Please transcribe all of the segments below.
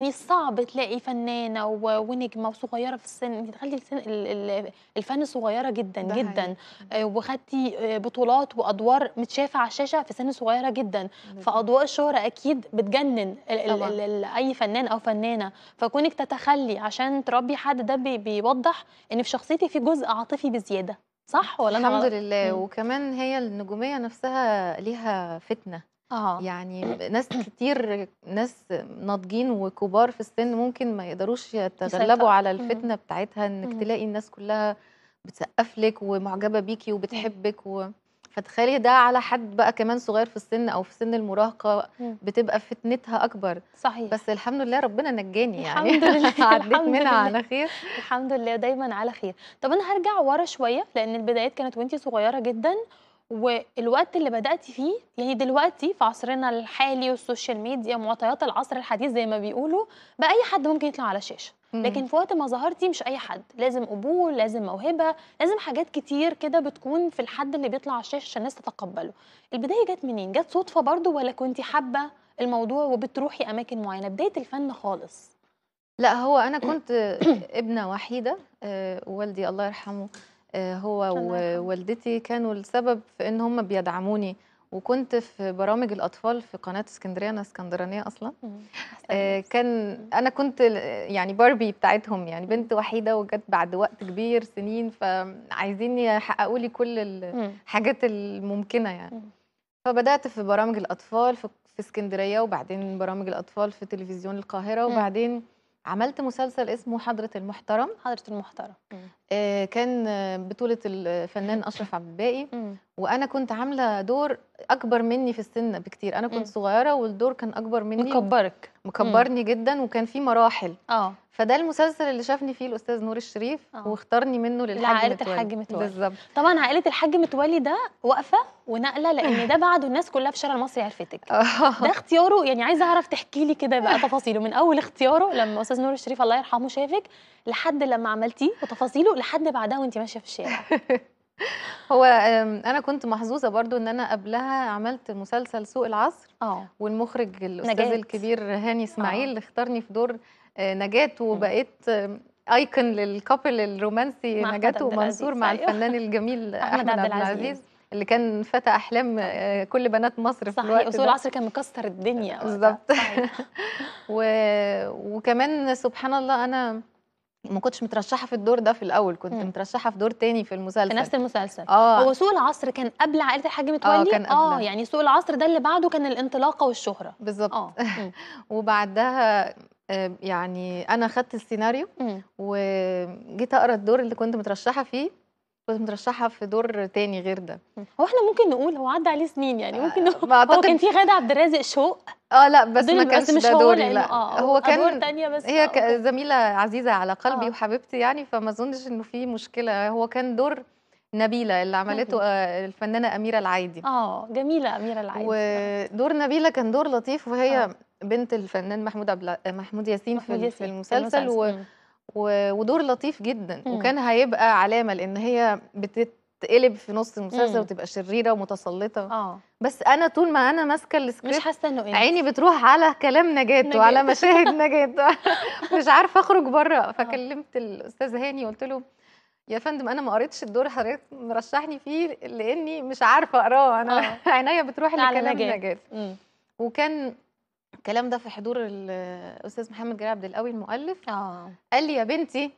يعني صعب تلاقي فنانه ونجمه وصغيره في السن انت تخلي السن الفن صغيره جدا جدا آه، وخدتي آه، بطولات وادوار متشافه على الشاشه في سن صغيره جدا فاضواء الشهره اكيد بتجنن الـ الـ الـ اي فنان او فنانه فكونك تتخلي عشان تربي حد ده بيوضح ان في شخصيتي في جزء عاطفي بزياده صح ولا الحمد انا الحمد لله وكمان هي النجوميه نفسها ليها فتنه أوه. يعني ناس كتير ناس ناضجين وكبار في السن ممكن ما يقدروش يتغلبوا على الفتنه بتاعتها انك تلاقي الناس كلها بتسقف لك ومعجبه بيكي وبتحبك و... فتخيلي ده على حد بقى كمان صغير في السن او في سن المراهقه بتبقى فتنتها اكبر صحيح بس الحمد لله ربنا نجاني يعني الحمد لله عديت منها على خير الحمد لله دايما على خير طب انا هرجع ورا شويه لان البدايات كانت وانت صغيره جدا والوقت اللي بدأتي فيه يعني دلوقتي في عصرنا الحالي والسوشيال ميديا معطيات العصر الحديث زي ما بيقولوا بقى أي حد ممكن يطلع على شاشة لكن في وقت ما ظهرتي مش أي حد لازم قبول لازم موهبة لازم حاجات كتير كده بتكون في الحد اللي بيطلع على الشاشة عشان الناس تتقبله البداية جت منين؟ جت صدفة برضو ولا كنت حابة الموضوع وبتروحي أماكن معينة بداية الفن خالص لا هو انا كنت ابنه وحيده آه، والدي الله يرحمه آه، هو ووالدتي كانوا السبب في ان هم بيدعموني وكنت في برامج الاطفال في قناه اسكندريه انا اسكندرانيه اصلا آه، كان انا كنت يعني باربي بتاعتهم يعني بنت وحيده وجت بعد وقت كبير سنين فعايزين يحققوا لي كل الحاجات الممكنه يعني فبدات في برامج الاطفال في اسكندريه وبعدين برامج الاطفال في تلفزيون القاهره وبعدين عملت مسلسل اسمه حضرة المحترم حضرة المحترم آه، كان بطولة الفنان أشرف عبد الباقي وأنا كنت عاملة دور أكبر مني في السن بكتير أنا كنت صغيرة والدور كان أكبر مني مكبرك مكبرني جدا وكان في مراحل اه فده المسلسل اللي شافني فيه الأستاذ نور الشريف أوه. واختارني منه للحاج لعائلة متولي الحاج متولي بالظبط طبعا عائلة الحاج متولي ده واقفة ونقلة لأن ده بعده الناس كلها في شارع المصري عرفتك آه. ده اختياره يعني عايزة أعرف تحكي لي كده بقى تفاصيله من أول اختياره لما أستاذ نور الشريف الله يرحمه شافك لحد لما عملتيه وتفاصيله لحد بعدها وانت ماشيه في الشارع هو انا كنت محظوظه برضو ان انا قبلها عملت مسلسل سوق العصر اه والمخرج الاستاذ نجات. الكبير هاني آه. اسماعيل اللي اختارني في دور آه، نجاة وبقيت ايكون للكابل الرومانسي نجاة ومنصور مع الفنان أيوه. الجميل احمد عبد العزيز اللي كان فتى احلام آه، كل بنات مصر في الوقت اصول العصر كان مكسر الدنيا بالظبط و... وكمان سبحان الله انا ما كنتش مترشحه في الدور ده في الاول كنت مترشحه في دور تاني في المسلسل في نفس المسلسل اه هو سوق العصر كان قبل عائله الحاج متولي اه كان قبل اه يعني سوق العصر ده اللي بعده كان الانطلاقه والشهره بالظبط اه وبعدها آه، يعني انا خدت السيناريو وجيت اقرا الدور اللي كنت مترشحه فيه كنت مترشحه في دور تاني غير ده هو احنا ممكن نقول هو عدى عليه سنين يعني ممكن آه، نقول هو كان في غاده عبد الرازق شوق اه لا بس ما كانش بس مش ده هو دوري يعني، لا آه, آه، هو كان تانية بس هي آه. زميله عزيزه على قلبي آه. وحبيبتي يعني فما اظنش انه في مشكله هو كان دور نبيله اللي عملته آه، الفنانه اميره العايدي اه جميله اميره العايدي ودور نبيله كان دور لطيف وهي آه. بنت الفنان محمود عبد آه، محمود ياسين محمود في, في المسلسل, المسلسل. و... و... ودور لطيف جدا مم. وكان هيبقى علامه لان هي بتت تقلب في نص المسلسل وتبقى شريره ومتسلطه اه بس انا طول ما انا ماسكه السكريبت مش حاسه انه عيني بتروح على كلام نجاة وعلى مشاهد نجاة مش عارفه اخرج بره آه. فكلمت الاستاذ هاني قلت له يا فندم انا ما قريتش الدور اللي حضرتك مرشحني فيه لاني مش عارفه اقراه انا آه. عينيا بتروح لكلام نجاة وكان الكلام ده في حضور الاستاذ محمد جلال عبد القوي المؤلف اه قال لي يا بنتي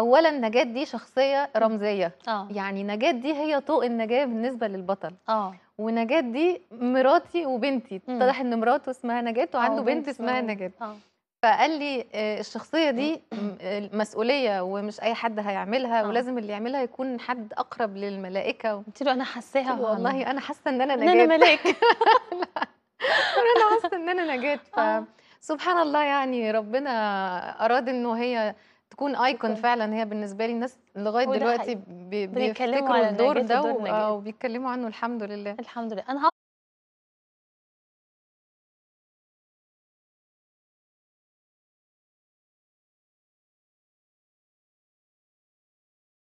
اولا نجاه دي شخصيه رمزيه آه. يعني نجاه دي هي طوق النجاه بالنسبه للبطل اه ونجاه دي مراتي وبنتي اتضح ان مراته اسمها نجاه آه، وعنده بنت اسمها نجاه آه. فقال لي آه، الشخصيه دي مسؤوليه ومش اي حد هيعملها آه. ولازم اللي يعملها يكون حد اقرب للملائكه قلت له انا حاساها والله انا حاسه ان انا نجاه إن انا ملاك انا حاسه ان انا نجاه آه. فسبحان الله يعني ربنا اراد انه هي تكون ايكون فعلا هي بالنسبه لي الناس لغايه دلوقتي بيفتكروا الدور ده آه، وبيتكلموا عنه الحمد لله الحمد لله انا